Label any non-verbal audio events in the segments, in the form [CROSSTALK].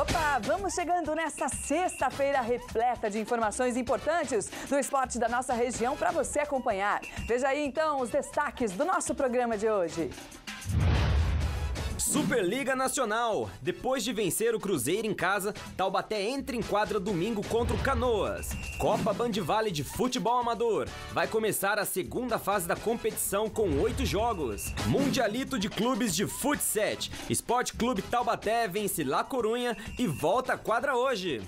Opa, vamos chegando nessa sexta-feira repleta de informações importantes do esporte da nossa região para você acompanhar. Veja aí então os destaques do nosso programa de hoje. Superliga Nacional. Depois de vencer o Cruzeiro em casa, Taubaté entra em quadra domingo contra o Canoas. Copa Bandivale de Futebol Amador. Vai começar a segunda fase da competição com oito jogos. Mundialito de Clubes de Futset. Esporte Clube Taubaté vence La Corunha e volta à quadra hoje.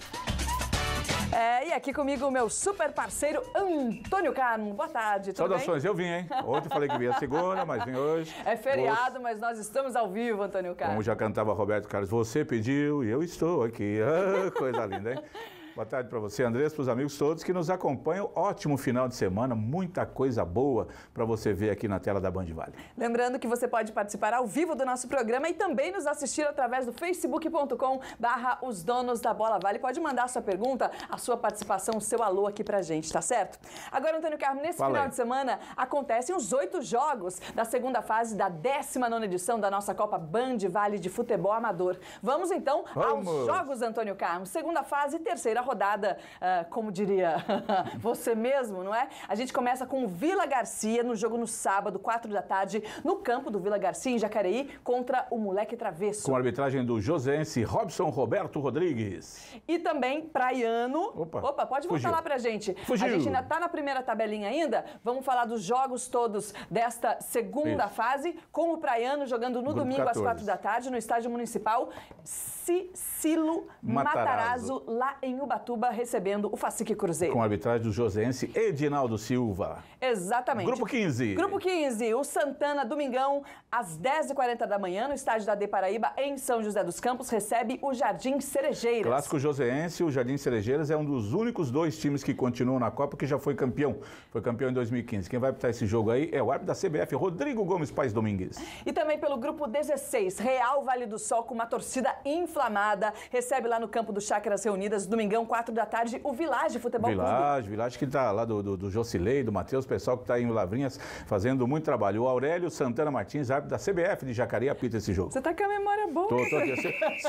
É, e aqui comigo o meu super parceiro Antônio Carmo. Boa tarde, tudo Saudações, bem? eu vim, hein? Ontem falei que vinha segunda, mas vim hoje. É feriado, mas nós estamos ao vivo, Antônio Carmo. Como já cantava Roberto Carlos, você pediu e eu estou aqui. Ah, coisa linda, hein? Boa tarde para você, Andrés, para os amigos todos que nos acompanham. Ótimo final de semana, muita coisa boa para você ver aqui na tela da Band Vale. Lembrando que você pode participar ao vivo do nosso programa e também nos assistir através do facebook.com barra os donos da bola vale. Pode mandar a sua pergunta, a sua participação, o seu alô aqui pra gente, tá certo? Agora, Antônio Carmo, nesse Fala final aí. de semana acontecem os oito jogos da segunda fase da 19 edição da nossa Copa Band Vale de Futebol Amador. Vamos então Vamos. aos jogos, Antônio Carmo. Segunda fase e terceira primeira rodada, uh, como diria [LAUGHS] você mesmo, não é? A gente começa com o Vila Garcia no jogo no sábado, 4 da tarde, no campo do Vila Garcia, em Jacareí, contra o Moleque Travesso. Com a arbitragem do Josense, Robson Roberto Rodrigues. E também Praiano. Opa, Opa pode voltar fugiu. lá pra gente. Fugiu. A gente ainda tá na primeira tabelinha ainda. Vamos falar dos jogos todos desta segunda Isso. fase, com o Praiano jogando no Grupo domingo 14. às 4 da tarde, no Estádio Municipal Cicilo Matarazzo, Matarazzo lá em Uber. Ubatuba recebendo o Facique Cruzeiro. Com a arbitragem do Josense Edinaldo Silva. Exatamente. Grupo 15. Grupo 15, o Santana, domingão, às 10h40 da manhã, no estádio da De Paraíba, em São José dos Campos, recebe o Jardim Cerejeiras. Clássico Josense, o Jardim Cerejeiras é um dos únicos dois times que continuam na Copa que já foi campeão. Foi campeão em 2015. Quem vai apitar esse jogo aí é o árbitro da CBF, Rodrigo Gomes Pais Domingues. E também pelo grupo 16, Real Vale do Sol, com uma torcida inflamada, recebe lá no campo do Chácaras Reunidas, domingão, Domingão, 4 da tarde, o Village Futebol Village, Clube. Village, que está lá do, do, do Jocilei, do Matheus, pessoal que está em Lavrinhas fazendo muito trabalho. O Aurélio Santana Martins, árbitro da CBF de Jacareí, apita esse jogo. Você está com a memória boa. Tô, tô aqui.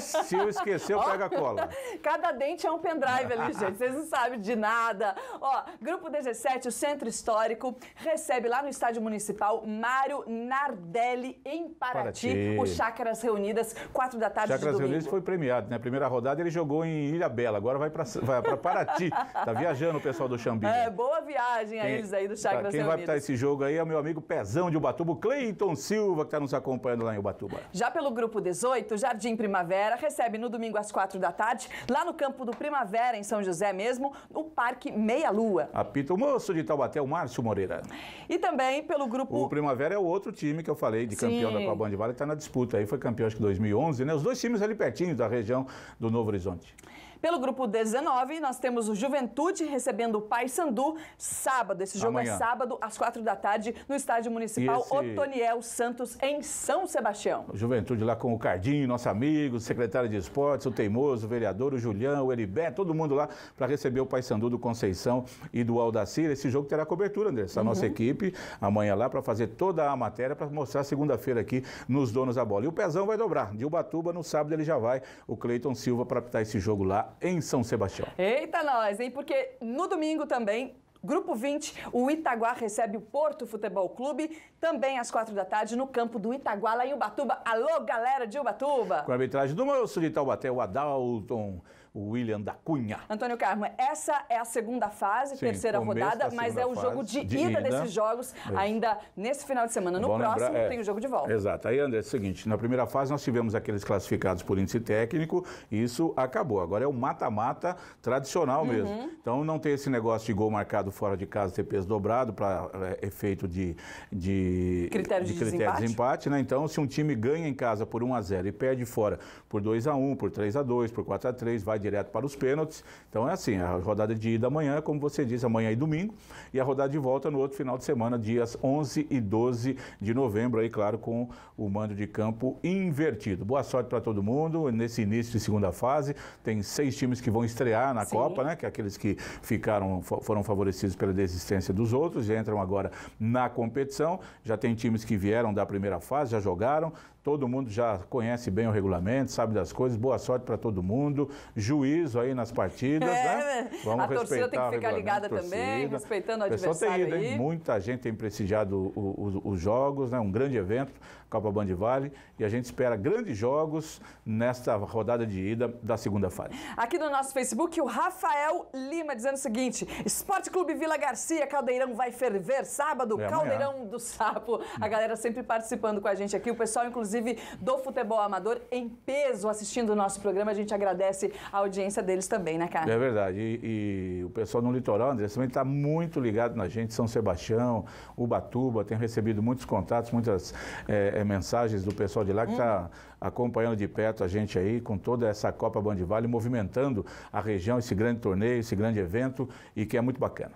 Se, se eu esquecer, eu pego a cola. [LAUGHS] Cada dente é um pendrive ali, gente. Vocês não sabem de nada. Ó, Grupo 17, o Centro Histórico, recebe lá no Estádio Municipal Mário Nardelli, em Paraty, Paraty. o Chácaras Reunidas, 4 da tarde Chácaras de domingo. Chácaras Reunidas foi premiado, né? Primeira rodada ele jogou em Ilha Bela, agora vai para para Paraty. [LAUGHS] Tá viajando o pessoal do Xambi. É, né? boa viagem a quem, eles aí do Chakra Quem vai estar esse jogo aí é o meu amigo Pezão de Ubatuba, Cleiton Silva, que está nos acompanhando lá em Ubatuba. Já pelo Grupo 18, Jardim Primavera recebe no domingo às quatro da tarde, lá no campo do Primavera, em São José mesmo, o Parque Meia Lua. Apita o moço de Taubaté, o Márcio Moreira. E também pelo Grupo... O Primavera é o outro time que eu falei, de Sim. campeão da Copa de Vale, está na disputa aí, foi campeão acho que 2011, né? Os dois times ali pertinho da região do Novo Horizonte. Pelo grupo 19, nós temos o Juventude recebendo o Paysandu sábado. Esse jogo é Amanhã. é sábado, às quatro da tarde, no Estádio Municipal esse... Otoniel Santos, em São Sebastião. Juventude lá com o Cardinho, nosso amigo, secretário de esportes, o Teimoso, o vereador, o Julião, o Heribé, todo mundo lá para receber o Paysandu do Conceição e do Aldacir. Esse jogo terá cobertura, André. A uhum. nossa equipe amanhã lá para fazer toda a matéria, para mostrar segunda-feira aqui nos donos da bola. E o Pezão vai dobrar. De Ubatuba, no sábado ele já vai, o Cleiton Silva, para apitar esse jogo lá em São Sebastião. Eita nós, hein? Porque no domingo também Grupo 20, o Itaguá recebe o Porto Futebol Clube, também às quatro da tarde, no campo do Itaguá, lá em Ubatuba. Alô, galera de Ubatuba! Com a arbitragem do moço de Taubaté, o Adalton William da Cunha. Antônio Carmo, essa é a segunda fase, Sim, terceira rodada, mas é o jogo de, de ida, ida, desses jogos ainda nesse final de semana. No Bom próximo lembrar, é, tem o jogo de volta. Exato. Aí, André, é o seguinte, na primeira fase nós tivemos aqueles classificados por índice técnico, isso acabou. Agora é o mata-mata tradicional uhum. mesmo. Uhum. Então não tem esse negócio de gol marcado fora de casa, ter peso dobrado para é, efeito de, de critério de, de critério desempate. de desempate, né? Então se um time ganha em casa por 1 a 0 e perde fora por 2 a 1, por 3 a 2, por 4 a 3, vai direto para os pênaltis. Então é assim, a rodada de ida amanhã, como você disse, amanhã e domingo, e a rodada de volta no outro final de semana, dias 11 e 12 de novembro, aí claro, com o mando de campo invertido. Boa sorte para todo mundo nesse início de segunda fase. Tem seis times que vão estrear na Sim. Copa, né? Que é aqueles que ficaram foram favorecidos pela desistência dos outros, e entram agora na competição. Já tem times que vieram da primeira fase, já jogaram. Todo mundo já conhece bem o regulamento, sabe das coisas. Boa sorte para todo mundo juízo aí nas partidas, é, né? né? Vamos a torcida tem que ficar ligada também, respeitando o adversário tem ido, aí. Hein? Muita gente tem prestigiado os jogos, né? Um grande evento, Copa Band Vale, e a gente espera grandes jogos nesta rodada de ida da segunda fase. Aqui no nosso Facebook, o Rafael Lima dizendo o seguinte, Esporte Clube Vila Garcia, Caldeirão vai ferver sábado, é Caldeirão do Sapo. A galera sempre participando com a gente aqui, o pessoal, inclusive, do futebol amador em peso assistindo o nosso programa. A gente agradece audiência deles também, né, cara? É verdade. E, e o pessoal no litoral, André, também está muito ligado na gente. São Sebastião, Ubatuba, tem recebido muitos contatos, muitas é, é, mensagens do pessoal de lá que está hum. acompanhando de perto a gente aí com toda essa Copa Bandivale, movimentando a região, esse grande torneio, esse grande evento e que é muito bacana.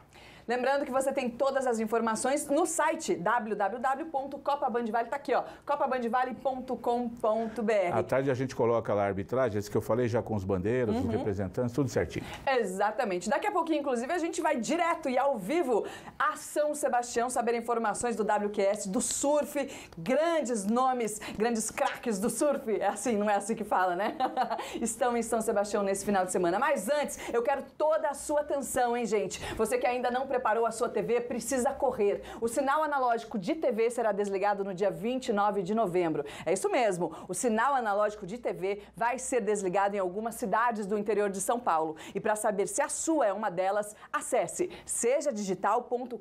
Lembrando que você tem todas as informações no site www.copabandvale, tá aqui, ó, copabandvale.com.br. À tarde a gente coloca lá a arbitragem, esse que eu falei já com os bandeiros, uhum. os representantes, tudo certinho. Exatamente. Daqui a pouquinho, inclusive, a gente vai direto e ao vivo a São Sebastião saber informações do WQS, do surf, grandes nomes, grandes craques do surf. É assim, não é assim que fala, né? [LAUGHS] Estão em São Sebastião nesse final de semana. Mas antes, eu quero toda a sua atenção, hein, gente? Você que ainda não preparou a sua TV precisa correr. O sinal analógico de TV será desligado no dia 29 de novembro. É isso mesmo, o sinal analógico de TV vai ser desligado em algumas cidades do interior de São Paulo. E para saber se a sua é uma delas, acesse sejadigital.com.br.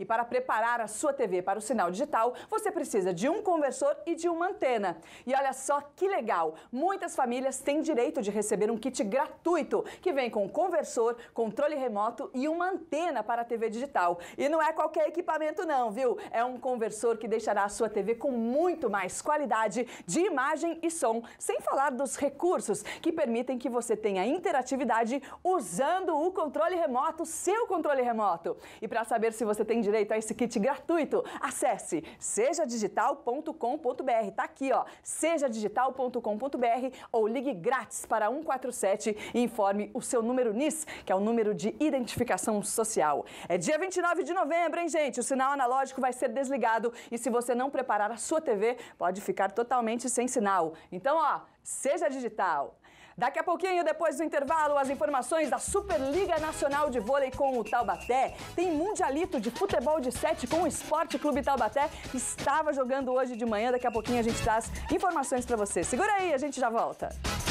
E para preparar a sua TV para o sinal digital, você precisa de um conversor e de uma antena. E olha só que legal, muitas famílias têm direito de receber um kit gratuito que vem com conversor, controle remoto e uma antena antena para a TV digital. E não é qualquer equipamento não, viu? É um conversor que deixará a sua TV com muito mais qualidade de imagem e som, sem falar dos recursos que permitem que você tenha interatividade usando o controle remoto, seu controle remoto. E para saber se você tem direito a esse kit gratuito, acesse sejadigital.com.br. Tá aqui, ó, sejadigital.com.br ou ligue grátis para 147 e informe o seu número NIS, que é o número de identificação social social. É dia 29 de novembro, hein, gente? O sinal analógico vai ser desligado e se você não preparar a sua TV, pode ficar totalmente sem sinal. Então, ó, seja digital. Daqui a pouquinho, depois do intervalo, as informações da Superliga Nacional de Vôlei com o Taubaté. Tem Mundialito de Futebol de 7 com o Esporte Clube Taubaté. Estava jogando hoje de manhã. Daqui a pouquinho a gente traz informações para você. Segura aí, a gente já volta.